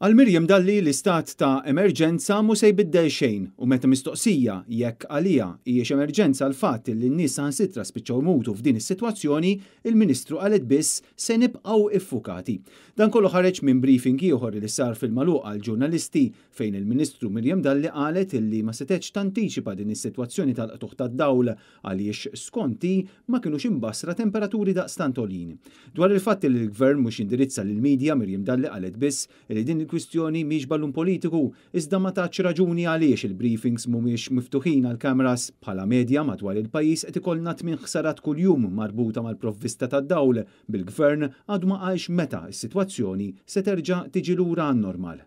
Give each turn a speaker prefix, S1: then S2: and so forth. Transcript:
S1: Għal Mirjam dalli l-istat ta' emerġenza mu se jbiddel xejn u meta mistoqsija jekk għalija hijiex emerġenza l fat li n-nies sitra spiċċaw mutu f'din is-sitwazzjoni, il-Ministru qalet biss se nibqgħu iffukati. Dan kollu ħareġ minn briefing ieħor li sar fil-maluq għal ġurnalisti fejn il-Ministru Mirjam dalli qalet illi ma setgħetx tantiċipa din is-sitwazzjoni tal-qtuħ tad-dawl għaliex skonti ma kinux imbasra temperaturi daqstant olin. Dwar il-fatt li l-Gvern mhux indirizza lill-medja Mirjam dalli qalet biss li din il-kwistjoni miex ballun politiku, iżda ma taċ raġuni għaliex il-briefings mumiex miftuħin għal kameras bħala medja madwar il-pajis qed ikollna tmin ħsarat kuljum marbuta mal-provvista tad-dawl bil-gvern għadu ma għalx meta s-sitwazzjoni se terġa' tiġi lura normal.